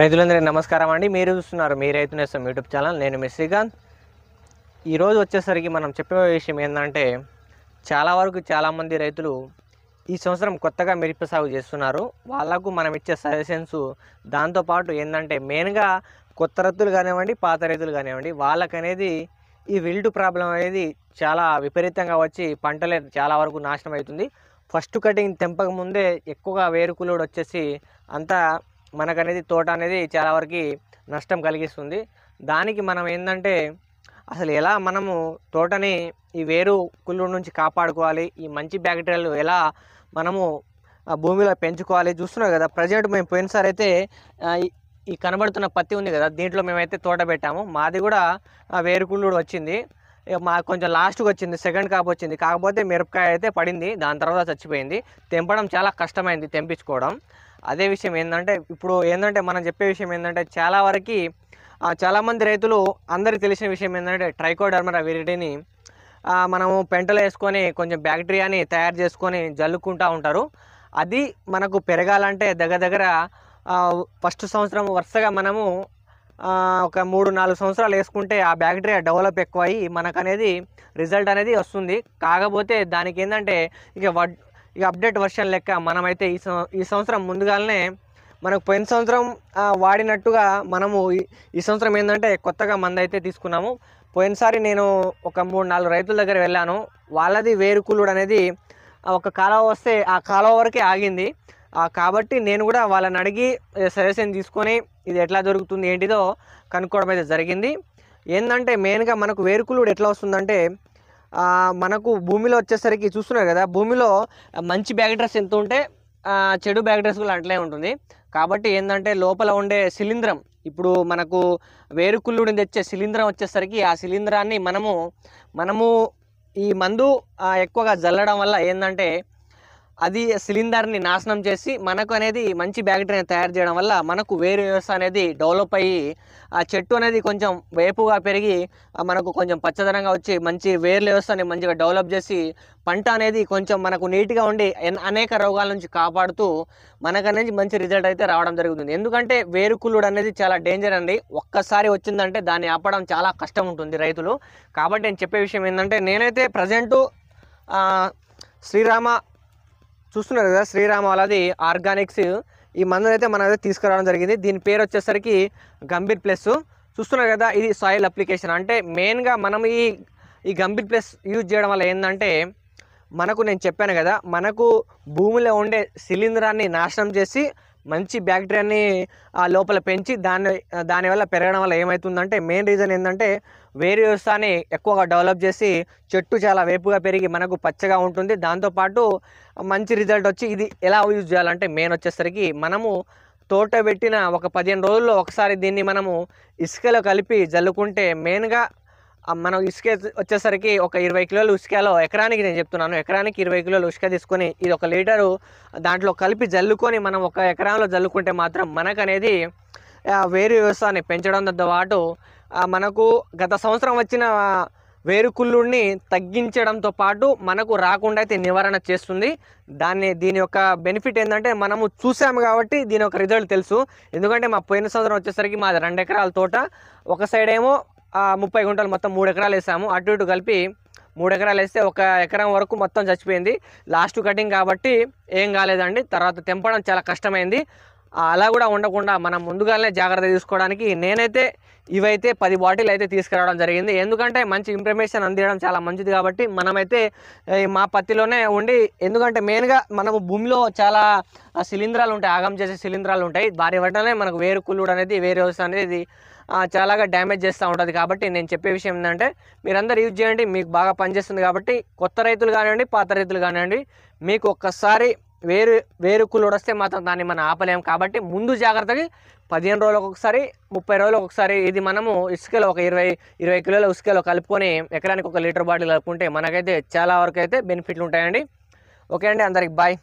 రైతులందరికీ నమస్కారం అండి మీరు చూస్తున్నారు మీ రైతు నేస్తం యూట్యూబ్ ఛానల్ నేను మీ శ్రీకాంత్ ఈరోజు వచ్చేసరికి మనం చెప్పే విషయం ఏంటంటే చాలా వరకు చాలామంది రైతులు ఈ సంవత్సరం కొత్తగా మిరప సాగు చేస్తున్నారు వాళ్ళకు మనం ఇచ్చే సజెషన్స్ దాంతోపాటు ఏంటంటే మెయిన్గా కొత్త రైతులు కానివ్వండి పాత రైతులు కానివ్వండి వాళ్ళకనేది ఈ విల్డ్ ప్రాబ్లం అనేది చాలా విపరీతంగా వచ్చి పంటలే చాలా వరకు నాశనం అవుతుంది ఫస్ట్ కటింగ్ తెంపక ముందే ఎక్కువగా వేరుకులు వచ్చేసి అంతా మనకనేది తోట అనేది చాలా వరకు నష్టం కలిగిస్తుంది దానికి మనం ఏంటంటే అసలు ఎలా మనము తోటని ఈ వేరు కుళ్ళు నుంచి కాపాడుకోవాలి ఈ మంచి బ్యాక్టీరియాలు ఎలా మనము భూమిలో పెంచుకోవాలి చూస్తున్నాం కదా ప్రజెంట్ మేము పోయినసారి అయితే ఈ కనబడుతున్న పత్తి ఉంది కదా దీంట్లో మేమైతే తోట పెట్టాము మాది కూడా వేరు కుళ్ళు వచ్చింది మా కొంచెం లాస్ట్కి వచ్చింది సెకండ్ కాపు వచ్చింది కాకపోతే మిరపకాయ అయితే పడింది దాని తర్వాత చచ్చిపోయింది తెంపడం చాలా కష్టమైంది తెంపించుకోవడం అదే విషయం ఏంటంటే ఇప్పుడు ఏంటంటే మనం చెప్పే విషయం ఏంటంటే చాలా వరకు చాలామంది రైతులు అందరికీ తెలిసిన విషయం ఏంటంటే ట్రైకోడర్మరా వీరిటిని మనము పెంటలు వేసుకొని కొంచెం బ్యాక్టీరియాని తయారు చేసుకొని జల్లుకుంటూ ఉంటారు అది మనకు పెరగాలంటే దగ్గర దగ్గర ఫస్ట్ సంవత్సరం వరుసగా మనము ఒక మూడు నాలుగు సంవత్సరాలు వేసుకుంటే ఆ బ్యాక్టీరియా డెవలప్ ఎక్కువయ్యి మనకు అనేది రిజల్ట్ అనేది వస్తుంది కాకపోతే దానికి ఏంటంటే ఇక వడ్ ఇక అప్డేట్ వర్షన్ లెక్క మనమైతే ఈ ఈ సంవత్సరం ముందుగానే మనకు పోయిన సంవత్సరం వాడినట్టుగా మనము ఈ సంవత్సరం ఏంటంటే కొత్తగా మందైతే అయితే తీసుకున్నాము పోయినసారి నేను ఒక మూడు నాలుగు రైతుల దగ్గర వెళ్ళాను వాళ్ళది వేరు కులుడు అనేది ఒక కాలువ వస్తే ఆ కాలువ వరకే ఆగింది కాబట్టి నేను కూడా వాళ్ళని అడిగి సజెషన్ తీసుకొని ఇది ఎట్లా జరుగుతుంది ఏంటిదో కనుక్కోవడం అయితే జరిగింది ఏంటంటే మెయిన్గా మనకు వేరుకులుడు ఎట్లా వస్తుందంటే మనకు భూమిలో వచ్చేసరికి చూస్తున్నారు కదా భూమిలో మంచి బ్యాక్ డ్రెస్ ఎంత ఉంటే చెడు బ్యాక్ డ్రెస్ కూడా అట్లే ఉంటుంది కాబట్టి ఏంటంటే లోపల ఉండే శిలీంద్రం ఇప్పుడు మనకు వేరుకుళ్ళుడిని తెచ్చే శిలీంద్రం వచ్చేసరికి ఆ శిలీంద్రాన్ని మనము మనము ఈ మందు ఎక్కువగా జల్లడం వల్ల ఏంటంటే అది సిలిండర్ని నాశనం చేసి మనకు అనేది మంచి బ్యాక్టీరియా తయారు చేయడం వల్ల మనకు వేరు వ్యవస్థ అనేది డెవలప్ అయ్యి ఆ చెట్టు అనేది కొంచెం వేపుగా పెరిగి మనకు కొంచెం పచ్చదనంగా వచ్చి మంచి వేరు వ్యవస్థని మంచిగా డెవలప్ చేసి పంట అనేది కొంచెం మనకు నీట్గా ఉండి అనేక రోగాల నుంచి కాపాడుతూ మనకనేది మంచి రిజల్ట్ అయితే రావడం జరుగుతుంది ఎందుకంటే వేరుకుళ్ళుడు అనేది చాలా డేంజర్ అండి ఒక్కసారి వచ్చిందంటే దాన్ని ఆపడం చాలా కష్టం ఉంటుంది రైతులు కాబట్టి నేను చెప్పే విషయం ఏంటంటే నేనైతే ప్రజెంటు శ్రీరామ చూస్తున్నారు కదా శ్రీరామాలది ఆర్గానిక్స్ ఈ మందు అయితే మనం అయితే తీసుకురావడం జరిగింది దీని పేరు వచ్చేసరికి గంభీర్ ప్లస్ చూస్తున్నారు కదా ఇది సాయిల్ అప్లికేషన్ అంటే మెయిన్గా మనం ఈ ఈ గంభీర్ ప్లస్ యూజ్ చేయడం వల్ల ఏంటంటే మనకు నేను చెప్పాను కదా మనకు భూమిలో ఉండే శిలీంధ్రాన్ని నాశనం చేసి మంచి బ్యాక్టీరియాని ఆ లోపల పెంచి దాని దానివల్ల పెరగడం వల్ల ఏమవుతుందంటే మెయిన్ రీజన్ ఏంటంటే వేరు వ్యవస్థని ఎక్కువగా డెవలప్ చేసి చెట్టు చాలా వేపుగా పెరిగి మనకు పచ్చగా ఉంటుంది దాంతోపాటు మంచి రిజల్ట్ వచ్చి ఇది ఎలా యూజ్ చేయాలంటే మెయిన్ వచ్చేసరికి మనము తోట పెట్టిన ఒక పదిహేను రోజుల్లో ఒకసారి దీన్ని మనము ఇసుకలో కలిపి జల్లుకుంటే మెయిన్గా మనం ఇసుక వచ్చేసరికి ఒక ఇరవై కిలోలు ఉసుకలో ఎకరానికి నేను చెప్తున్నాను ఎకరానికి ఇరవై కిలోలు ఉసుక తీసుకొని ఇది ఒక లీటరు దాంట్లో కలిపి జల్లుకొని మనం ఒక ఎకరాలో జల్లుకుంటే మాత్రం మనకనేది వేరు వ్యవసాయాన్ని పెంచడంతో పాటు మనకు గత సంవత్సరం వచ్చిన వేరు కుళ్ళుడిని తగ్గించడంతో పాటు మనకు రాకుండా అయితే నివారణ చేస్తుంది దాన్ని దీని యొక్క బెనిఫిట్ ఏంటంటే మనము చూసాము కాబట్టి దీని యొక్క రిజల్ట్ తెలుసు ఎందుకంటే మా పోయిన సంవత్సరం వచ్చేసరికి మాది రెండు ఎకరాల తోట ఒక సైడ్ ఏమో ముప్పై గుంటలు మొత్తం మూడు ఎకరాలు వేసాము అటు ఇటు కలిపి మూడు ఎకరాలు వేస్తే ఒక ఎకరం వరకు మొత్తం చచ్చిపోయింది లాస్ట్ కటింగ్ కాబట్టి ఏం కాలేదండి తర్వాత తెంపడం చాలా కష్టమైంది అలా కూడా ఉండకుండా మనం ముందుగానే జాగ్రత్త తీసుకోవడానికి నేనైతే ఇవైతే పది బాటిల్ అయితే తీసుకురావడం జరిగింది ఎందుకంటే మంచి ఇన్ఫర్మేషన్ అందించడం చాలా మంచిది కాబట్టి మనమైతే మా పత్తిలోనే ఉండి ఎందుకంటే మెయిన్గా మనము భూమిలో చాలా శిలీంధ్రాలు ఉంటాయి ఆగం చేసే శిలీంధ్రాలు ఉంటాయి దాని వల్లనే మనకు వేరు కుళ్ళుడు అనేది వేరే వ్యవస్థ అనేది చాలాగా డ్యామేజ్ చేస్తూ ఉంటుంది కాబట్టి నేను చెప్పే విషయం ఏంటంటే మీరందరూ యూజ్ చేయండి మీకు బాగా పనిచేస్తుంది కాబట్టి కొత్త రైతులు కానివ్వండి పాత రైతులు కానివ్వండి మీకు ఒక్కసారి వేరు వేరు కులుడు వస్తే మాత్రం దాన్ని మనం ఆపలేము కాబట్టి ముందు జాగ్రత్తకి పదిహేను రోజులకు ఒకసారి ముప్పై రోజులకు ఒకసారి ఇది మనము ఇసుకలో ఒక ఇరవై ఇరవై కిలోల ఇసుకలో కలుపుకొని ఎకరానికి ఒక లీటర్ బాటిల్ కలుపుకుంటే మనకైతే చాలా వరకు అయితే బెనిఫిట్లు ఉంటాయండి ఓకే అండి అందరికి బాయ్